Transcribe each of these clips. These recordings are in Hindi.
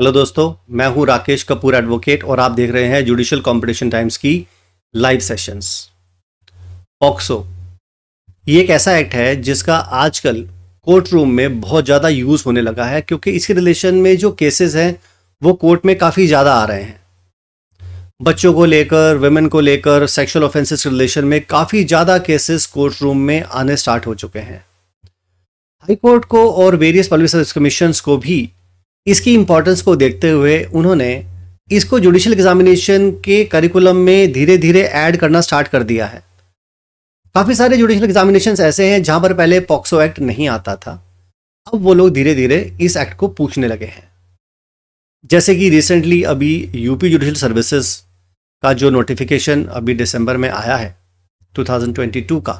हेलो दोस्तों मैं हूं राकेश कपूर एडवोकेट और आप देख रहे हैं जुडिशियल कंपटीशन टाइम्स की लाइव सेशंस पॉक्सो ये एक ऐसा एक्ट है जिसका आजकल कोर्ट रूम में बहुत ज़्यादा यूज़ होने लगा है क्योंकि इसके रिलेशन में जो केसेस हैं वो कोर्ट में काफ़ी ज़्यादा आ रहे हैं बच्चों को लेकर वेमेन को लेकर सेक्शुअल ऑफेंसेस रिलेशन में काफ़ी ज़्यादा केसेस कोर्ट रूम में आने स्टार्ट हो चुके हैं हाई कोर्ट को और वेरियस पब्लिक सर्विस कमीशन को भी इसकी इम्पोर्टेंस को देखते हुए उन्होंने इसको जुडिशल एग्जामिनेशन के करिकुलम में धीरे धीरे ऐड करना स्टार्ट कर दिया है काफ़ी सारे जुडिशल एग्जामिनेशन ऐसे हैं जहां पर पहले पॉक्सो एक्ट नहीं आता था अब वो लोग धीरे धीरे इस एक्ट को पूछने लगे हैं जैसे कि रिसेंटली अभी यूपी जुडिशल सर्विसेज का जो नोटिफिकेशन अभी दिसंबर में आया है 2022 का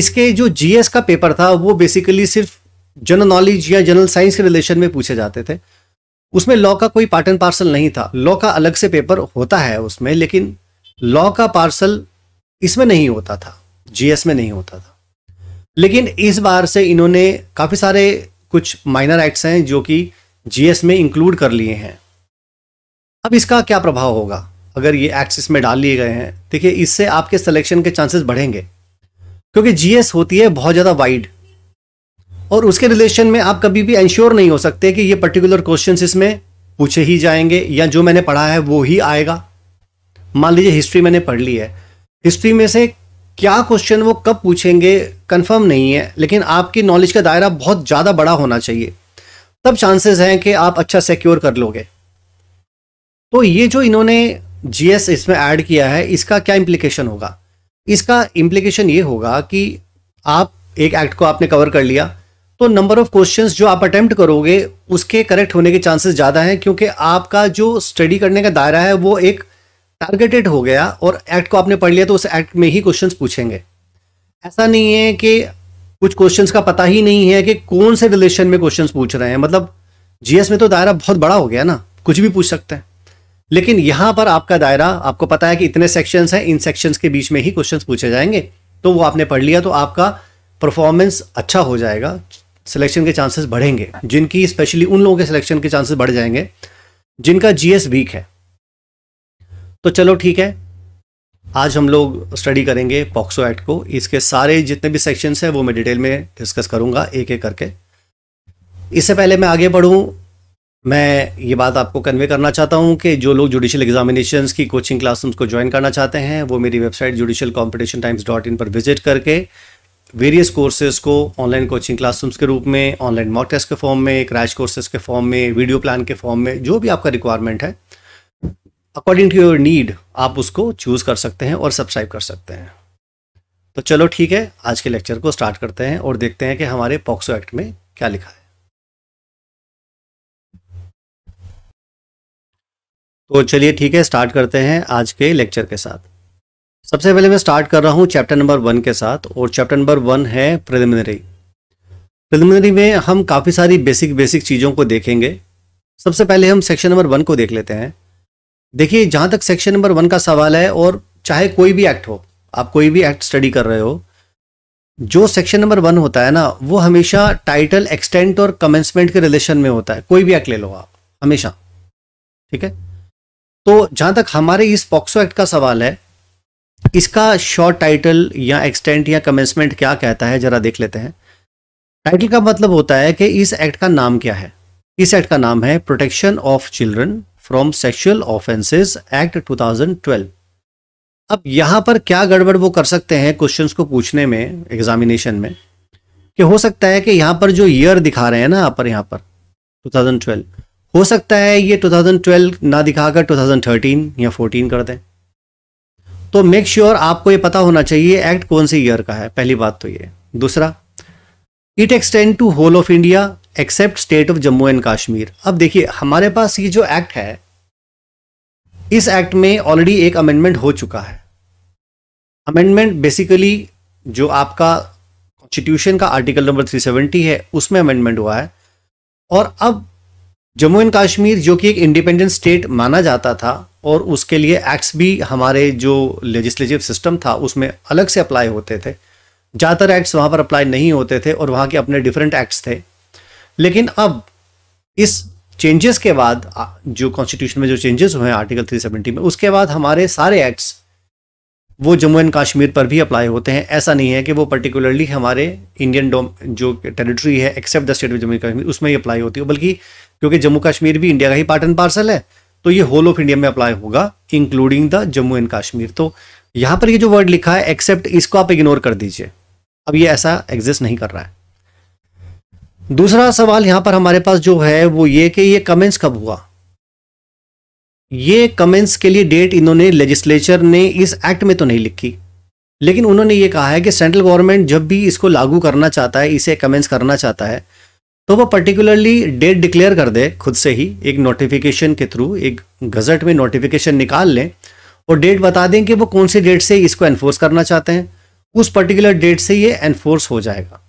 इसके जो जीएस का पेपर था वो बेसिकली सिर्फ जनरल नॉलेज या जनरल साइंस के रिलेशन में पूछे जाते थे उसमें लॉ का कोई पार्ट एंड पार्सल नहीं था लॉ का अलग से पेपर होता है उसमें लेकिन लॉ का पार्सल इसमें नहीं होता था जीएस में नहीं होता था लेकिन इस बार से इन्होंने काफ़ी सारे कुछ माइनर एक्ट्स हैं जो कि जीएस में इंक्लूड कर लिए हैं अब इसका क्या प्रभाव होगा अगर ये एक्ट्स इसमें डाल लिए गए हैं देखिए इससे आपके सिलेक्शन के चांसेस बढ़ेंगे क्योंकि जीएस होती है बहुत ज़्यादा वाइड और उसके रिलेशन में आप कभी भी इंश्योर नहीं हो सकते कि ये पर्टिकुलर क्वेश्चन इसमें पूछे ही जाएंगे या जो मैंने पढ़ा है वो ही आएगा मान लीजिए हिस्ट्री मैंने पढ़ ली है हिस्ट्री में से क्या क्वेश्चन वो कब पूछेंगे कंफर्म नहीं है लेकिन आपकी नॉलेज का दायरा बहुत ज़्यादा बड़ा होना चाहिए तब चांसेस हैं कि आप अच्छा सिक्योर कर लोगे तो ये जो इन्होंने जीएस इसमें ऐड किया है इसका क्या इम्प्लीकेशन होगा इसका इम्प्लीकेशन ये होगा कि आप एक एक्ट को आपने कवर कर लिया तो नंबर ऑफ क्वेश्चन जो आप अटेम्प्ट करोगे उसके करेक्ट होने के चांसेस ज़्यादा हैं क्योंकि आपका जो स्टडी करने का दायरा है वो एक टारगेटेड हो गया और एक्ट को आपने पढ़ लिया तो उस एक्ट में ही क्वेश्चंस पूछेंगे ऐसा नहीं है कि कुछ क्वेश्चंस का पता ही नहीं है कि कौन से रिलेशन में क्वेश्चन पूछ रहे हैं मतलब जीएस में तो दायरा बहुत बड़ा हो गया ना कुछ भी पूछ सकते हैं लेकिन यहां पर आपका दायरा आपको पता है कि इतने सेक्शन हैं इन सेक्शन के बीच में ही क्वेश्चन पूछे जाएंगे तो वो आपने पढ़ लिया तो आपका परफॉर्मेंस अच्छा हो जाएगा सिलेक्शन के चांसेस बढ़ेंगे जिनकी स्पेशली उन लोगों के सिलेक्शन के चांसेस बढ़ जाएंगे जिनका जीएस वीक है तो चलो ठीक है आज हम लोग स्टडी करेंगे पॉक्सो एक्ट को इसके सारे जितने भी सेक्शन हैं वो मैं डिटेल में डिस्कस करूंगा एक एक करके इससे पहले मैं आगे बढ़ूं मैं ये बात आपको कन्वे करना चाहता हूं कि जो लोग जुडिशियल एग्जामिनेशन की कोचिंग क्लासरूम्स को ज्वाइन करना चाहते हैं वो मेरी website judicial competition times dot in पर विजिट करके वेरियस कोर्सेज को ऑनलाइन कोचिंग क्लासरूम्स के रूप में ऑनलाइन मॉक टेस्ट के फॉर्म में क्रैश कोर्सेज के फॉर्म में वीडियो प्लान के फॉर्म में जो भी आपका रिक्वायरमेंट है अकॉर्डिंग टू योर नीड आप उसको चूज़ कर सकते हैं और सब्सक्राइब कर सकते हैं तो चलो ठीक है आज के लेक्चर को स्टार्ट करते हैं और देखते हैं कि हमारे पॉक्सो एक्ट में क्या लिखा है तो चलिए ठीक है स्टार्ट करते हैं आज के लेक्चर के साथ सबसे पहले मैं स्टार्ट कर रहा हूँ चैप्टर नंबर वन के साथ और चैप्टर नंबर वन है प्रिलिमिनरी प्रिलिमिनरी में हम काफ़ी सारी बेसिक बेसिक चीज़ों को देखेंगे सबसे पहले हम सेक्शन नंबर वन को देख लेते हैं देखिए जहाँ तक सेक्शन नंबर वन का सवाल है और चाहे कोई भी एक्ट हो आप कोई भी एक्ट स्टडी कर रहे हो जो सेक्शन नंबर वन होता है ना वो हमेशा टाइटल एक्सटेंट और कमेंसमेंट के रिलेशन में होता है कोई भी एक्ट ले लो आप हमेशा ठीक है तो जहां तक हमारे इस पॉक्सो एक्ट का सवाल है इसका शॉर्ट टाइटल या एक्सटेंट या कमेंसमेंट क्या कहता है जरा देख लेते हैं टाइटल का मतलब होता है कि इस एक्ट का नाम क्या है इस एक्ट का नाम है protection of children from sexual offences act 2012 अब यहां पर क्या गड़बड़ वो कर सकते हैं क्वेश्चन को पूछने में एग्जामिनेशन में कि हो सकता है कि यहां पर जो ईयर दिखा रहे हैं ना यहां पर यहाँ पर 2012 हो सकता है ये 2012 ना दिखाकर 2013 या 14 कर दें तो मेक श्योर sure आपको ये पता होना चाहिए एक्ट कौन से ईयर का है पहली बात तो ये दूसरा it extend to whole of India except state of Jammu and Kashmir अब देखिए हमारे पास ये जो एक्ट है इस एक्ट में ऑलरेडी एक अमेंडमेंट हो चुका है अमेंडमेंट बेसिकली जो आपका कॉन्स्टिट्यूशन का आर्टिकल नंबर 370 है उसमें अमेंडमेंट हुआ है और अब जम्मू एंड कश्मीर जो कि एक इंडिपेंडेंट स्टेट माना जाता था और उसके लिए एक्ट्स भी हमारे जो लेजिस्लेटिव सिस्टम था उसमें अलग से अप्लाई होते थे ज़्यादातर एक्ट्स वहाँ पर अप्लाई नहीं होते थे और वहाँ के अपने डिफरेंट एक्ट्स थे लेकिन अब इस चेंजेस के बाद जो कॉन्स्टिट्यूशन में जो चेंजेस हुए हैं आर्टिकल 370 में उसके बाद हमारे सारे एक्ट्स वो जम्मू एंड कश्मीर पर भी अप्लाई होते हैं ऐसा नहीं है कि वो पर्टिकुलरली हमारे इंडियन डोम जो टेरिटरी है except the state of Jammu Kashmir उसमें ही अप्लाई होती है बल्कि क्योंकि जम्मू कश्मीर भी इंडिया का ही पार्ट एंड पार्सल है तो ये होल ऑफ इंडिया में अप्लाई होगा including the Jammu and Kashmir तो यहां पर ये जो वर्ड लिखा है एक्सेप्ट इसको आप इग्नोर कर दीजिए अब ये ऐसा एग्जिस्ट नहीं कर रहा है दूसरा सवाल यहां पर हमारे पास जो है वो ये कि ये कमेंट्स कब हुआ ये कमेंट्स के लिए डेट इन्होंने लेजिस्लेचर ने इस एक्ट में तो नहीं लिखी लेकिन उन्होंने ये कहा है कि सेंट्रल गवर्नमेंट जब भी इसको लागू करना चाहता है इसे कमेंट्स करना चाहता है तो वो पर्टिकुलरली डेट डिक्लेयर कर दे खुद से ही एक नोटिफिकेशन के थ्रू एक गजट में नोटिफिकेशन निकाल लें और डेट बता दें कि वो कौन सी डेट से इसको एनफोर्स करना चाहते हैं उस पर्टिकुलर डेट से ये एनफोर्स हो जाएगा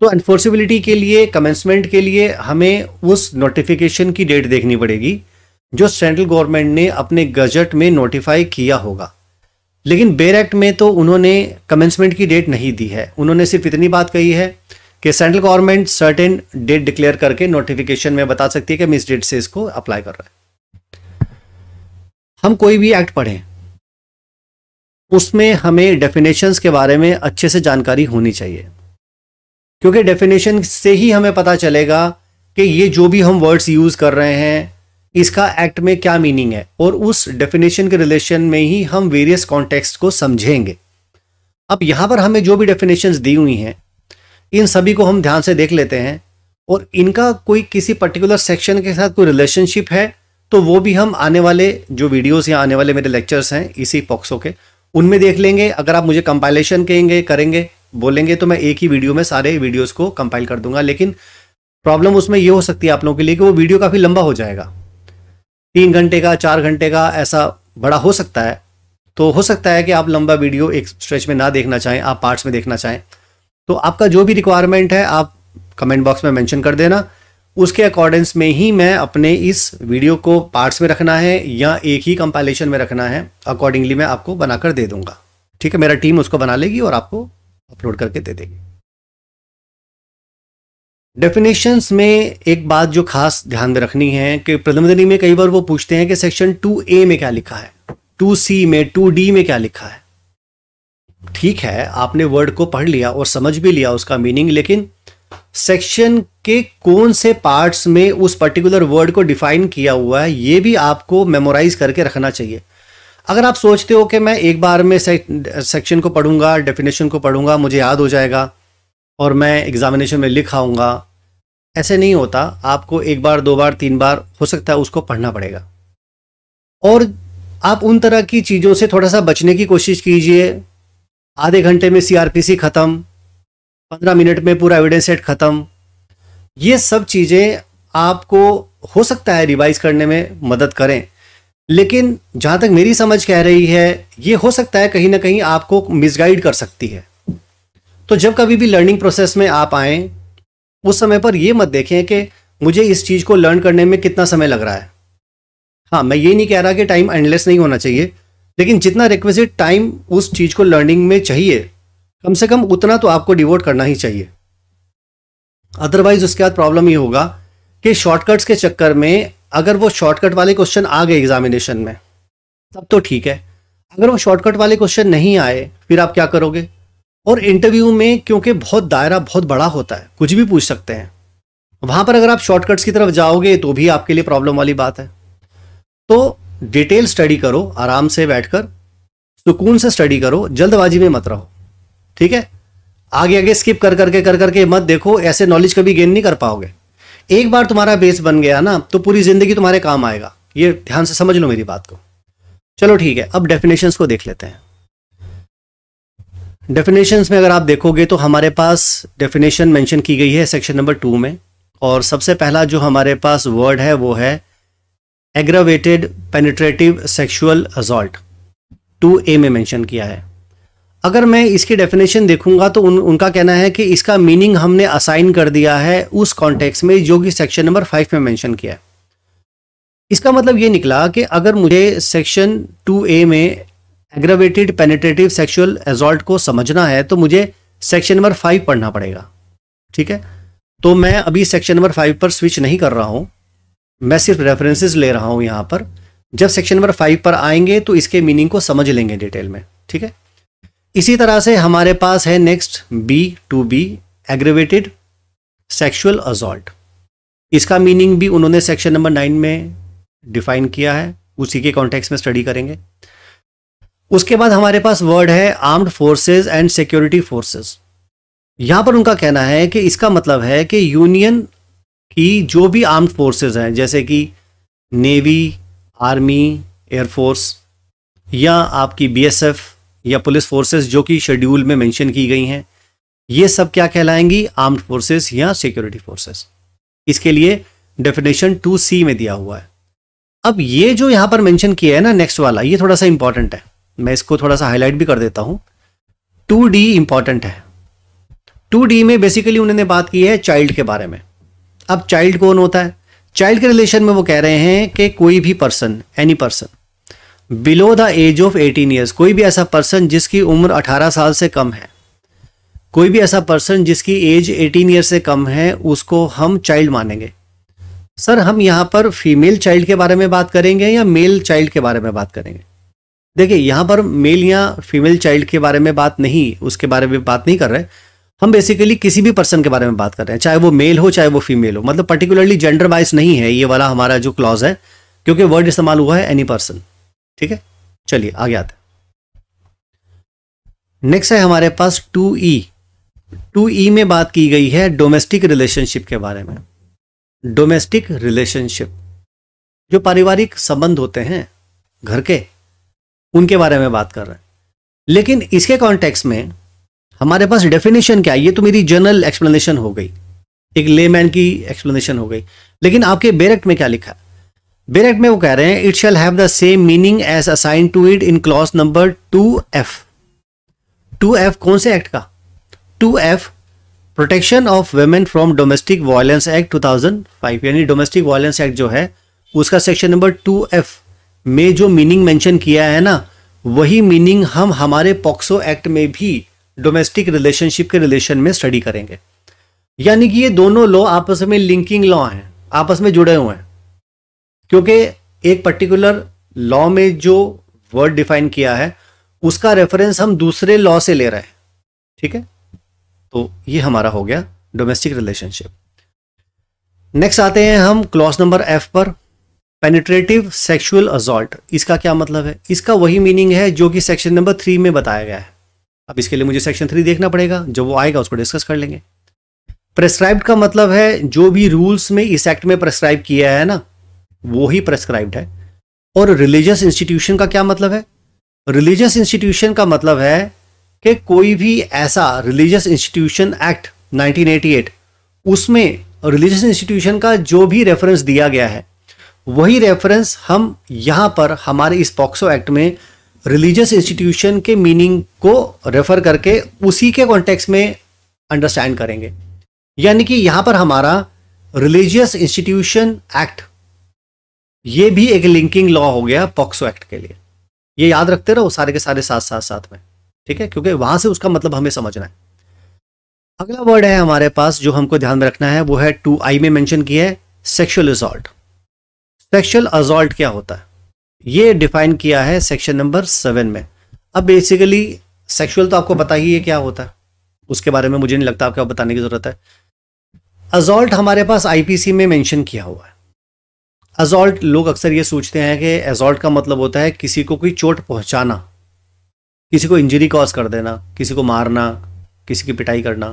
तो एनफोर्सिबिलिटी के लिए कमेंसमेंट के लिए हमें उस नोटिफिकेशन की डेट देखनी पड़ेगी जो सेंट्रल गवर्नमेंट ने अपने गजट में नोटिफाई किया होगा लेकिन बेर एक्ट में तो उन्होंने कमेंसमेंट की डेट नहीं दी है उन्होंने सिर्फ इतनी बात कही है कि central government certain date declare करके नोटिफिकेशन में बता सकती है कि हम इस डेट से इसको अप्लाई कर रहा है हम कोई भी एक्ट पढ़ें उसमें हमें डेफिनेशंस के बारे में अच्छे से जानकारी होनी चाहिए क्योंकि डेफिनेशन से ही हमें पता चलेगा कि ये जो भी हम वर्ड्स यूज़ कर रहे हैं इसका एक्ट में क्या मीनिंग है और उस डेफिनेशन के रिलेशन में ही हम वेरियस कॉन्टेक्स्ट को समझेंगे अब यहां पर हमें जो भी डेफिनेशन दी हुई हैं इन सभी को हम ध्यान से देख लेते हैं और इनका कोई किसी पर्टिकुलर सेक्शन के साथ कोई रिलेशनशिप है तो वो भी हम आने वाले जो वीडियोस या आने वाले मेरे लेक्चर्स हैं इसी पॉक्सो के उनमें देख लेंगे अगर आप मुझे कंपाइलेशन कहेंगे करेंगे बोलेंगे तो मैं एक ही वीडियो में सारे वीडियोस को कंपाइल कर दूंगा लेकिन प्रॉब्लम उसमें ये हो सकती है आप लोगों के लिए कि वो वीडियो काफ़ी लंबा हो जाएगा तीन घंटे का चार घंटे का ऐसा बड़ा हो सकता है तो हो सकता है कि आप लंबा वीडियो एक स्ट्रेच में ना देखना चाहें आप पार्ट्स में देखना चाहें तो आपका जो भी रिक्वायरमेंट है आप कमेंट बॉक्स में मेंशन कर देना उसके अकॉर्डिंग्स में ही मैं अपने इस वीडियो को पार्ट्स में रखना है या एक ही कंपाइलेशन में रखना है अकॉर्डिंगली मैं आपको बनाकर दे दूंगा ठीक है मेरा टीम उसको बना लेगी और आपको अपलोड करके दे देगी डेफिनेशंस में एक बात जो खास ध्यान में रखनी है कि प्रधानमंत्री में कई बार वो पूछते हैं कि सेक्शन ए में क्या लिखा है सी में डी में क्या लिखा है ठीक है आपने वर्ड को पढ़ लिया और समझ भी लिया उसका मीनिंग लेकिन सेक्शन के कौन से पार्ट्स में उस पर्टिकुलर वर्ड को डिफाइन किया हुआ है ये भी आपको मेमोराइज करके रखना चाहिए अगर आप सोचते हो कि मैं एक बार में सेक्शन को पढ़ूंगा डेफिनेशन को पढ़ूंगा मुझे याद हो जाएगा और मैं एग्जामिनेशन में लिख आऊँगा ऐसे नहीं होता आपको एक बार दो बार तीन बार हो सकता है उसको पढ़ना पड़ेगा और आप उन तरह की चीज़ों से थोड़ा सा बचने की कोशिश कीजिए आधे घंटे में सीआरपीसी खत्म पंद्रह मिनट में पूरा एविडेंस सेट खत्म ये सब चीज़ें आपको हो सकता है रिवाइज करने में मदद करें लेकिन जहाँ तक मेरी समझ कह रही है ये हो सकता है कहीं ना कहीं आपको मिसगाइड कर सकती है तो जब कभी भी लर्निंग प्रोसेस में आप आए उस समय पर यह मत देखें कि मुझे इस चीज़ को लर्न करने में कितना समय लग रहा है हाँ मैं ये नहीं कह रहा कि टाइम एंडलेस नहीं होना चाहिए लेकिन जितना रिक्वेजिट टाइम उस चीज़ को लर्निंग में चाहिए कम से कम उतना तो आपको डिवोट करना ही चाहिए अदरवाइज उसके बाद प्रॉब्लम ये होगा कि शॉर्टकट्स के चक्कर में अगर वो शॉर्टकट वाले क्वेश्चन आ गए एग्जामिनेशन में तब तो ठीक है अगर वो शॉर्टकट वाले क्वेश्चन नहीं आए फिर आप क्या करोगे और इंटरव्यू में क्योंकि बहुत दायरा बहुत बड़ा होता है कुछ भी पूछ सकते हैं वहां पर अगर आप शॉर्टकट्स की तरफ जाओगे तो भी आपके लिए प्रॉब्लम वाली बात है तो डिटेल स्टडी करो आराम से बैठकर सुकून से स्टडी करो जल्दबाजी में मत रहो ठीक है आगे आगे स्किप कर करके कर करके मत देखो ऐसे नॉलेज कभी गेन नहीं कर पाओगे एक बार तुम्हारा बेस बन गया ना तो पूरी जिंदगी तुम्हारे काम आएगा ये ध्यान से समझ लो मेरी बात को चलो ठीक है अब डेफिनेशन को देख लेते हैं डेफिनेशन में अगर आप देखोगे तो हमारे पास डेफिनेशन मैंशन की गई है सेक्शन नंबर टू में और सबसे पहला जो हमारे पास वर्ड है वो है aggravated penetrative sexual assault two A में मैंशन किया है अगर मैं इसकी डेफिनेशन देखूंगा तो उन, उनका कहना है कि इसका मीनिंग हमने असाइन कर दिया है उस कॉन्टेक्स में जो कि सेक्शन नंबर फाइव में मैंशन किया है इसका मतलब ये निकला कि अगर मुझे सेक्शन टू ए में एग्रावेटेड पेनिट्रेटिव सेक्शुअल एजॉल्ट को समझना है तो मुझे सेक्शन नंबर फाइव पढ़ना पड़ेगा ठीक है तो मैं अभी सेक्शन नंबर फाइव पर स्विच नहीं कर रहा हूं मैं सिर्फ रेफरेंसेस ले रहा हूँ यहाँ पर जब सेक्शन नंबर फाइव पर आएंगे तो इसके मीनिंग को समझ लेंगे डिटेल में ठीक है इसी तरह से हमारे पास है next B two B aggravated sexual assault इसका मीनिंग भी उन्होंने सेक्शन नंबर नाइन में डिफाइन किया है उसी के कॉन्टेक्स्ट में स्टडी करेंगे उसके बाद हमारे पास वर्ड है armed forces and security forces यहां पर उनका कहना है कि इसका मतलब है कि यूनियन कि जो भी आर्म्ड फोर्सेस हैं जैसे कि नेवी आर्मी एयरफोर्स या आपकी बीएसएफ या पुलिस फोर्सेस जो कि शेड्यूल में मेंशन की गई हैं ये सब क्या कहलाएंगी आर्म्ड फोर्सेस या सिक्योरिटी फोर्सेस इसके लिए डेफिनेशन टू सी में दिया हुआ है अब ये जो यहाँ पर मेंशन किया है ना नेक्स्ट वाला ये थोड़ा सा इंपॉर्टेंट है मैं इसको थोड़ा सा हाईलाइट भी कर देता हूँ टू डी इंपॉर्टेंट है टू डी में बेसिकली उन्होंने बात की है चाइल्ड के बारे में अब चाइल्ड कौन होता है चाइल्ड के रिलेशन में वो कह रहे हैं कि कोई भी person any person below the age of eighteen years कोई भी ऐसा पर्सन जिसकी उम्र अठारह साल से कम है कोई भी ऐसा पर्सन जिसकी एज 18 ईयर से कम है उसको हम चाइल्ड मानेंगे सर हम यहाँ पर फीमेल चाइल्ड के बारे में बात करेंगे या मेल चाइल्ड के बारे में बात करेंगे देखिए यहाँ पर मेल या फीमेल चाइल्ड के बारे में बात नहीं उसके बारे में बात नहीं कर रहे हम बेसिकली किसी भी पर्सन के बारे में बात कर रहे हैं चाहे वो मेल हो चाहे वो फीमेल हो मतलब पर्टिकुलरली जेंडर वाइज नहीं है ये वाला हमारा जो क्लॉज है क्योंकि वर्ड इस्तेमाल हुआ है एनी पर्सन ठीक है चलिए आगे आते नेक्स्ट है हमारे पास टू ई टू ई में बात की गई है डोमेस्टिक रिलेशनशिप के बारे में डोमेस्टिक रिलेशनशिप जो पारिवारिक संबंध होते हैं घर के उनके बारे में बात कर रहे हैं लेकिन इसके कॉन्टेक्स्ट में हमारे पास डेफिनेशन क्या है ये तो मेरी जनरल एक्सप्लेनेशन हो गई एक लेमैन की एक्सप्लेनेशन हो गई लेकिन आपके बेरेक्ट में क्या लिखा बेरेक्ट में वो कह रहे हैं it shall have the same meaning as assigned to it in clause number two F two F कौन से एक्ट का two F protection of women from domestic violence act 2005 यानी डोमेस्टिक वायलेंस एक्ट जो है उसका सेक्शन नंबर टू एफ में जो मीनिंग मेंशन किया है ना वही मीनिंग हम हमारे पॉक्सो एक्ट में भी डोमेस्टिक रिलेशनशिप के रिलेशन में स्टडी करेंगे यानी कि ये दोनों लॉ आपस में लिंकिंग लॉ हैं आपस में जुड़े हुए हैं क्योंकि एक पर्टिकुलर लॉ में जो वर्ड डिफाइन किया है उसका रेफरेंस हम दूसरे लॉ से ले रहे हैं ठीक है तो ये हमारा हो गया डोमेस्टिक रिलेशनशिप नेक्स्ट आते हैं हम क्लॉज नंबर एफ पर पेनिट्रेटिव सेक्शुअल अजॉल्ट इसका क्या मतलब है इसका वही मीनिंग है जो कि सेक्शन नंबर थ्री में बताया गया है अब इसके लिए मुझे सेक्शन थ्री देखना पड़ेगा जब वो आएगा उसको डिस्कस कर लेंगे प्रेस्क्राइब्ड का मतलब है जो भी रूल्स में इस एक्ट में प्रेस्क्राइब किया है ना वो ही प्रेस्क्राइब्ड है और रिलीजियस इंस्टीट्यूशन का क्या मतलब है रिलीजियस इंस्टीट्यूशन का मतलब है कि कोई भी ऐसा रिलीजियस इंस्टीट्यूशन एक्ट 1988 उसमें रिलीजियस इंस्टीट्यूशन का जो भी रेफरेंस दिया गया है वही रेफरेंस हम यहां पर हमारे इस पॉक्सो एक्ट में रिलीजियस इंस्टीट्यूशन के मीनिंग को रेफर करके उसी के कॉन्टेक्स्ट में अंडरस्टैंड करेंगे यानी कि यहाँ पर हमारा रिलीजियस इंस्टीट्यूशन एक्ट ये भी एक लिंकिंग लॉ हो गया पॉक्सो एक्ट के लिए ये याद रखते रहो सारे के सारे साथ साथ साथ में ठीक है क्योंकि वहां से उसका मतलब हमें समझना है अगला वर्ड है हमारे पास जो हमको ध्यान में रखना है वो है टू आई में मैंशन किया है सेक्शुअल असॉल्ट सेक्शुअल अजॉल्ट क्या होता है ये डिफाइन किया है सेक्शन नंबर सेवन में अब बेसिकली सेक्सुअल तो आपको पता ही है क्या होता है उसके बारे में मुझे नहीं लगता आपको बताने की ज़रूरत है अजॉल्ट हमारे पास आईपीसी में मेंशन किया हुआ है अजॉल्ट लोग अक्सर ये सोचते हैं कि एजॉल्ट का मतलब होता है किसी को कोई चोट पहुंचाना किसी को इंजरी कॉज कर देना किसी को मारना किसी की पिटाई करना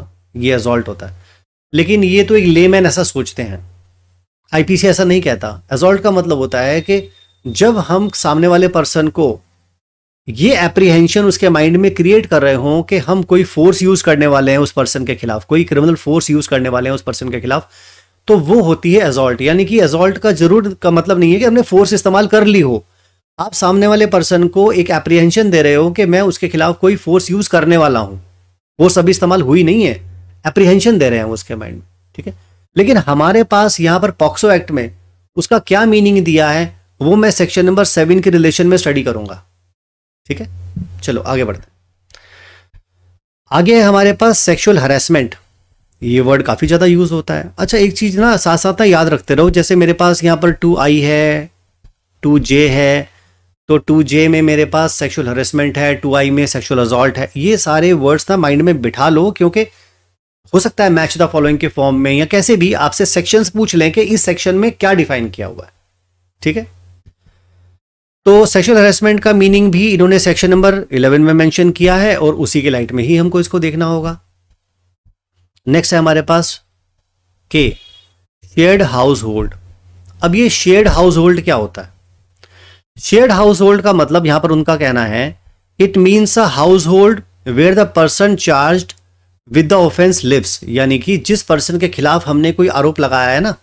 ये एजॉल्ट होता है लेकिन ये तो एक लेमैन ऐसा सोचते हैं आईपीसी ऐसा नहीं कहता एजॉल्ट का मतलब होता है कि जब हम सामने वाले पर्सन को ये एप्रीहेंशन उसके माइंड में क्रिएट कर रहे हों कि हम कोई फोर्स यूज करने वाले हैं उस पर्सन के खिलाफ कोई क्रिमिनल फोर्स यूज करने वाले हैं उस पर्सन के खिलाफ तो वो होती है एजॉल्ट यानी कि एजॉल्ट का जरूर का मतलब नहीं है कि हमने फोर्स इस्तेमाल कर ली हो आप सामने वाले पर्सन को एक एप्रीहेंशन दे रहे हो कि मैं उसके खिलाफ कोई फोर्स यूज करने वाला हूं वो सभी इस्तेमाल हुई नहीं है एप्रीहेंशन दे रहे हैं उसके माइंड में ठीक है लेकिन हमारे पास यहां पर पॉक्सो एक्ट में उसका क्या मीनिंग दिया है वो मैं सेक्शन नंबर सेवन के रिलेशन में स्टडी करूंगा ठीक है चलो आगे बढ़ते आगे हमारे पास सेक्सुअल हरेसमेंट ये वर्ड काफ़ी ज़्यादा यूज़ होता है अच्छा एक चीज़ ना साथ साथ ना याद रखते रहो जैसे मेरे पास यहाँ पर टू आई है टू जे है तो टू जे में मेरे पास सेक्सुअल हरेसमेंट है टू आई में सेक्सुअल अजॉल्ट है ये सारे वर्ड्स ना माइंड में बिठा लो क्योंकि हो सकता है मैच द फॉलोइंग के फॉर्म में या कैसे भी आपसे सेक्शंस पूछ लें कि इस सेक्शन में क्या डिफाइन किया हुआ है ठीक है तो सेक्शुअल हेरासमेंट का मीनिंग भी इन्होंने सेक्शन नंबर 11 में मेंशन किया है और उसी के लाइट में ही हमको इसको देखना होगा नेक्स्ट है हमारे पास के शेयर्ड हाउस होल्ड अब ये शेयर्ड हाउस होल्ड क्या होता है शेयर्ड हाउस होल्ड का मतलब यहां पर उनका कहना है it means a household where the person charged with the offence lives यानी कि जिस पर्सन के खिलाफ हमने कोई आरोप लगाया है ना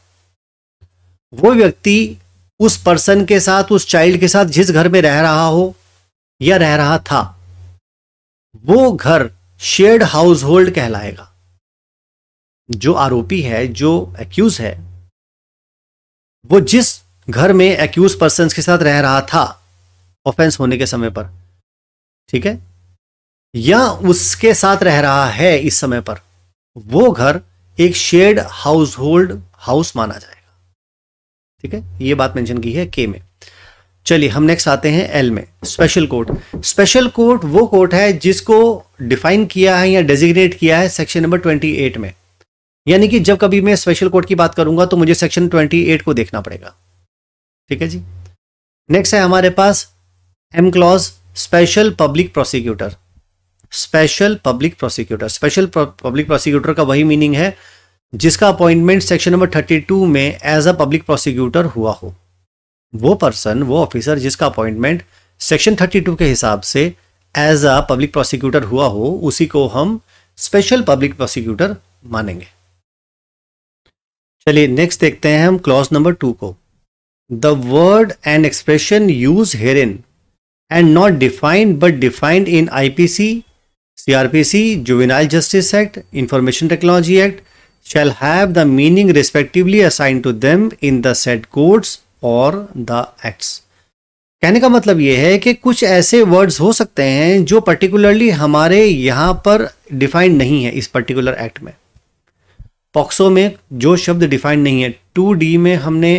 वो व्यक्ति उस पर्सन के साथ उस चाइल्ड के साथ जिस घर में रह रहा हो या रह रहा था वो घर शेयर्ड हाउस होल्ड कहलाएगा जो आरोपी है जो एक्यूज है वो जिस घर में एक्यूज पर्सन के साथ रह रहा था ऑफेंस होने के समय पर ठीक है या उसके साथ रह रहा है इस समय पर वो घर एक शेयर्ड हाउस होल्ड हाउस माना जाए ठीक है ये बात मेंशन की है के में चलिए हम नेक्स्ट आते हैं एल में स्पेशल कोर्ट स्पेशल कोर्ट वो कोर्ट है जिसको डिफाइन किया है या डेजिग्नेट किया है सेक्शन नंबर 28 में यानी कि जब कभी मैं स्पेशल कोर्ट की बात करूंगा तो मुझे सेक्शन 28 को देखना पड़ेगा ठीक है जी नेक्स्ट है हमारे पास M clause special public prosecutor special public prosecutor special public prosecutor का वही मीनिंग है जिसका अपॉइंटमेंट सेक्शन नंबर 32 में एज अ पब्लिक प्रोसिक्यूटर हुआ हो वो पर्सन वो ऑफिसर जिसका अपॉइंटमेंट सेक्शन 32 के हिसाब से एज अ पब्लिक प्रोसिक्यूटर हुआ हो उसी को हम स्पेशल पब्लिक प्रोसिक्यूटर मानेंगे चलिए नेक्स्ट देखते हैं हम क्लॉज नंबर टू को the word and expression use here in and not defined but defined in IPC CrPC juvenile justice act information technology act shall have the meaning respectively assigned to them in the said codes or the acts कहने का मतलब यह है कि कुछ ऐसे वर्ड्स हो सकते हैं जो पर्टिकुलरली हमारे यहाँ पर डिफाइंड नहीं है इस पर्टिकुलर एक्ट में पॉक्सो में जो शब्द डिफाइंड नहीं है टू डी में हमने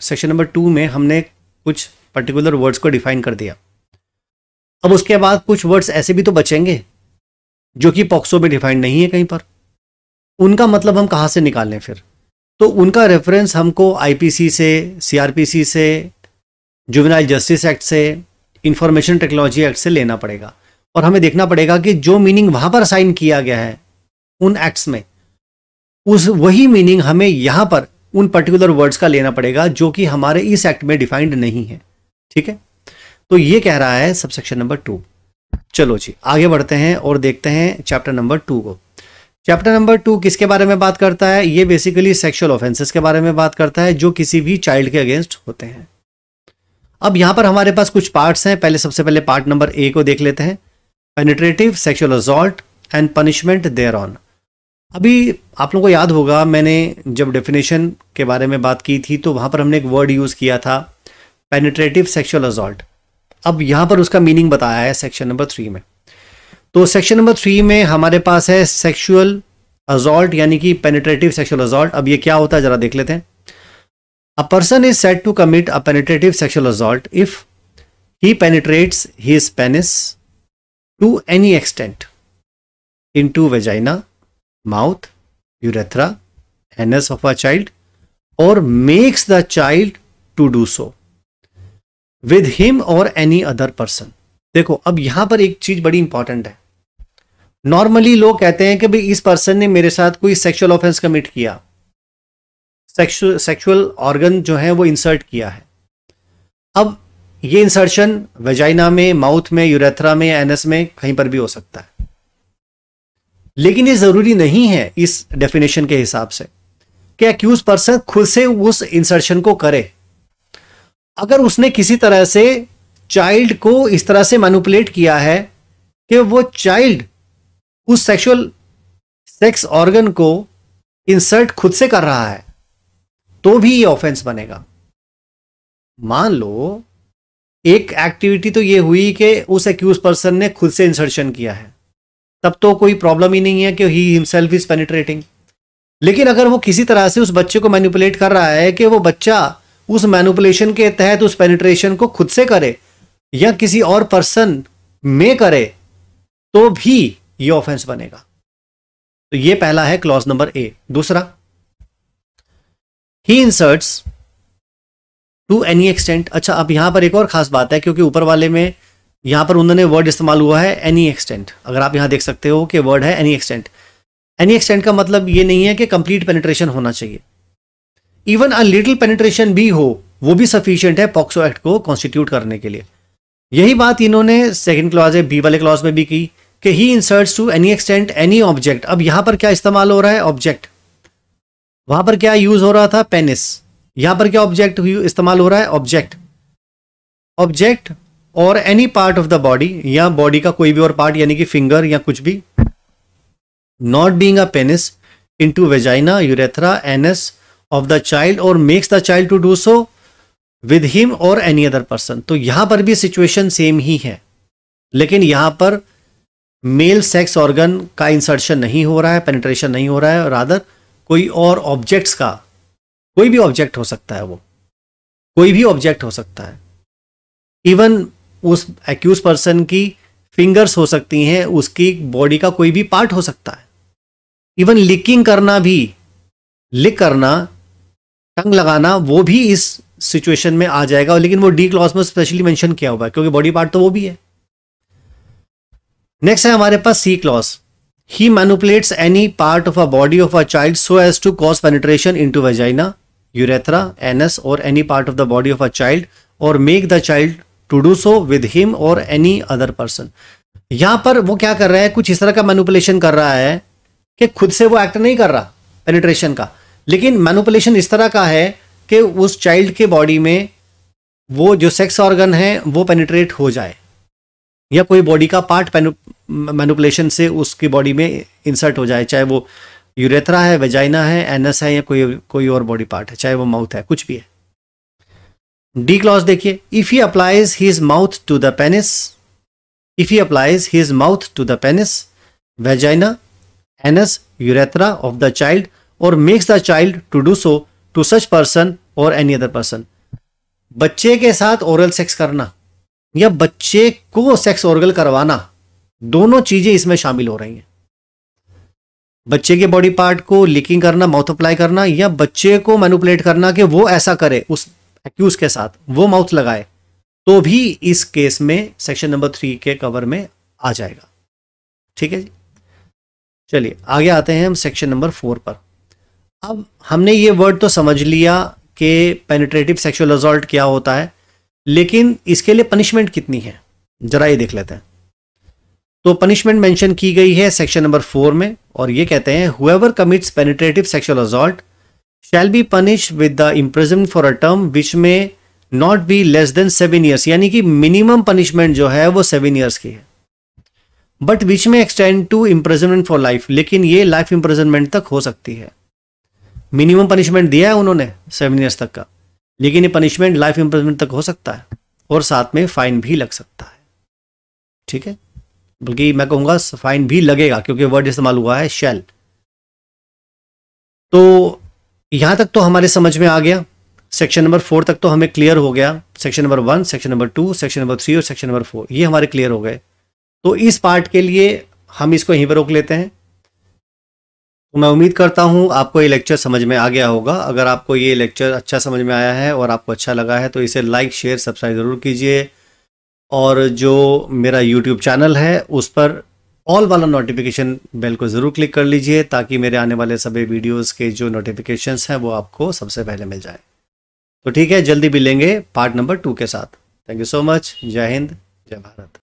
सेक्शन नंबर टू में हमने कुछ पर्टिकुलर वर्ड्स को डिफाइन कर दिया अब उसके बाद कुछ वर्ड्स ऐसे भी तो बचेंगे जो कि पॉक्सो में डिफाइंड नहीं है कहीं पर उनका मतलब हम कहाँ से निकालें फिर तो उनका रेफरेंस हमको आईपीसी से सीआरपीसी से जुवेनाइल जस्टिस एक्ट से इंफॉर्मेशन टेक्नोलॉजी एक्ट से लेना पड़ेगा और हमें देखना पड़ेगा कि जो मीनिंग वहां पर साइन किया गया है उन एक्ट्स में उस वही मीनिंग हमें यहां पर उन पर्टिकुलर वर्ड्स का लेना पड़ेगा जो कि हमारे इस एक्ट में डिफाइंड नहीं है ठीक है तो ये कह रहा है सबसेक्शन नंबर टू चलो जी आगे बढ़ते हैं और देखते हैं चैप्टर नंबर टू को चैप्टर नंबर टू किसके बारे में बात करता है ये बेसिकली सेक्शुअल ऑफेंसेस के बारे में बात करता है जो किसी भी चाइल्ड के अगेंस्ट होते हैं अब यहां पर हमारे पास कुछ पार्ट्स हैं पहले सबसे पहले पार्ट नंबर ए को देख लेते हैं penetrative sexual assault and punishment there on अभी आप लोगों को याद होगा मैंने जब डेफिनेशन के बारे में बात की थी तो वहां पर हमने एक वर्ड यूज़ किया था पेनिट्रेटिव सेक्शुअल अजॉल्ट अब यहां पर उसका मीनिंग बताया है सेक्शन नंबर थ्री में तो सेक्शन नंबर थ्री में हमारे पास है सेक्शुअल अजॉल्ट यानी कि पेनिट्रेटिव सेक्शुअल अजॉल्ट अब ये क्या होता है जरा देख लेते हैं a person is said to commit a penetrative sexual assault if he penetrates his penis to any extent into vagina mouth urethra anus of a child or makes the child to do so with him or any other person देखो अब यहां पर एक चीज बड़ी इंपॉर्टेंट है नॉर्मली लोग कहते हैं कि भाई इस पर्सन ने मेरे साथ कोई सेक्सुअल ऑफेंस कमिट किया सेक्सुअल ऑर्गन जो है वो इंसर्ट किया है अब ये इंसर्शन वेजाइना में माउथ में यूरेथ्रा में एनएस में कहीं पर भी हो सकता है लेकिन ये जरूरी नहीं है इस डेफिनेशन के हिसाब से कि अक्यूज पर्सन खुद से उस इंसर्शन को करे अगर उसने किसी तरह से चाइल्ड को इस तरह से मैनुपुलेट किया है कि वो चाइल्ड उस सेक्सुअल सेक्स ऑर्गन को इंसर्ट खुद से कर रहा है तो भी ये ऑफेंस बनेगा मान लो एक एक्टिविटी तो ये हुई कि उस एक्यूज पर्सन ने खुद से इंसर्शन किया है तब तो कोई प्रॉब्लम ही नहीं है कि ही हिमसेल्फ इज पेनिट्रेटिंग लेकिन अगर वो किसी तरह से उस बच्चे को मैनिपुलेट कर रहा है कि वो बच्चा उस मैनिपुलेशन के तहत उस पेनिट्रेशन को खुद से करे या किसी और पर्सन में करे तो भी ये ऑफेंस बनेगा तो ये पहला है क्लॉज नंबर ए दूसरा he inserts to any extent अच्छा अब यहां पर एक और खास बात है क्योंकि ऊपर वाले में यहां पर उन्होंने वर्ड इस्तेमाल हुआ है एनी एक्सटेंट अगर आप यहां देख सकते हो कि वर्ड है एनी एक्सटेंट एनी एक्सटेंट का मतलब ये नहीं है कि कंप्लीट पेनिट्रेशन होना चाहिए इवन अ लिटिल पेनिट्रेशन भी हो वो भी सफिशियंट है पॉक्सो एक्ट को कॉन्स्टिट्यूट करने के लिए यही बात इन्होंने सेकेंड क्लॉज है बी वाले क्लॉज में भी की कि he inserts to any extent any object अब यहां पर क्या इस्तेमाल हो रहा है ऑब्जेक्ट वहां पर क्या यूज हो रहा था पेनिस यहां पर क्या ऑब्जेक्ट इस्तेमाल हो रहा है object object or any part of the body या बॉडी का कोई भी और पार्ट यानी कि फिंगर या कुछ भी not being a penis into vagina urethra anus of the child or makes the child to do so with him or any other person तो यहां पर भी सिचुएशन सेम ही है लेकिन यहां पर मेल सेक्स ऑर्गन का इंसर्शन नहीं हो रहा है पेनिट्रेशन नहीं हो रहा है और आदर कोई और ऑब्जेक्ट्स का कोई भी ऑब्जेक्ट हो सकता है वो कोई भी ऑब्जेक्ट हो सकता है इवन उस एक्यूज पर्सन की फिंगर्स हो सकती हैं उसकी बॉडी का कोई भी पार्ट हो सकता है इवन लिकिंग करना भी लिक करना टंग लगाना वो भी इस सिचुएशन में आ जाएगा लेकिन वो डी क्लॉज में स्पेशली मेंशन किया हुआ है क्योंकि बॉडी पार्ट तो वो भी है नेक्स्ट है हमारे पास C clause he manipulates any part of a body of a child so as to cause penetration into vagina urethra anus or any part of the body of a child or make the child to do so with him or any other person यहां पर वो क्या कर रहा है कुछ इस तरह का मैनुपुलेशन कर रहा है कि खुद से वो एक्ट नहीं कर रहा पेनिट्रेशन का लेकिन मैनुपुलेशन इस तरह का है कि उस चाइल्ड के बॉडी में वो जो सेक्स ऑर्गन है वो पेनिट्रेट हो जाए या कोई बॉडी का पार्ट मैनुपलेशन से उसकी बॉडी में इंसर्ट हो जाए चाहे वो यूरेथ्रा है वेजाइना है एनएस है या कोई कोई और बॉडी पार्ट है चाहे वो माउथ है कुछ भी है डी क्लॉज देखिए if he applies his mouth to the penis if he applies his mouth to the penis vagina anus urethra of the child or makes the child to do so to such person or any other person बच्चे के साथ ओरल सेक्स करना या बच्चे को सेक्स ऑर्गल करवाना दोनों चीजें इसमें शामिल हो रही हैं बच्चे के बॉडी पार्ट को लिकिंग करना माउथ अप्लाई करना या बच्चे को मैनुपलेट करना कि वो ऐसा करे उस एक्यूज के साथ वो माउथ लगाए तो भी इस केस में सेक्शन नंबर थ्री के कवर में आ जाएगा ठीक है जी चलिए आगे आते हैं हम सेक्शन नंबर फोर पर अब हमने ये वर्ड तो समझ लिया कि पेनिट्रेटिव सेक्शुअल रिजॉल्ट क्या होता है लेकिन इसके लिए पनिशमेंट कितनी है जरा ये देख लेते हैं तो पनिशमेंट मेंशन की गई है सेक्शन नंबर फोर में और ये कहते हैं whoever commits penetrative sexual assault shall be punish with the imprisonment for a term which may not be less than seven years यानी कि मिनिमम पनिशमेंट जो है वो सेवन ईयर्स की है but which may extend to imprisonment for life लेकिन ये लाइफ इम्प्रेजनमेंट तक हो सकती है मिनिमम पनिशमेंट दिया है उन्होंने सेवन ईयर्स तक का लेकिन ये पनिशमेंट लाइफ इम्प्रेजनमेंट तक हो सकता है और साथ में फाइन भी लग सकता है ठीक है बल्कि मैं कहूंगा फाइन भी लगेगा क्योंकि वर्ड इस्तेमाल हुआ है शेल तो यहां तक तो हमारे समझ में आ गया सेक्शन नंबर फोर तक तो हमें क्लियर हो गया section number one section number two section number three और सेक्शन नंबर फोर ये हमारे क्लियर हो गए तो इस पार्ट के लिए हम इसको यहीं पर रोक लेते हैं तो मैं उम्मीद करता हूं आपको ये लेक्चर समझ में आ गया होगा अगर आपको ये लेक्चर अच्छा समझ में आया है और आपको अच्छा लगा है तो इसे लाइक शेयर सब्सक्राइब ज़रूर कीजिए और जो मेरा यूट्यूब चैनल है उस पर ऑल वाला नोटिफिकेशन बेल को ज़रूर क्लिक कर लीजिए ताकि मेरे आने वाले सभी वीडियोस के जो नोटिफिकेशंस हैं वो आपको सबसे पहले मिल जाए तो ठीक है जल्दी मिलेंगे पार्ट नंबर टू के साथ थैंक यू सो मच जय हिंद जय भारत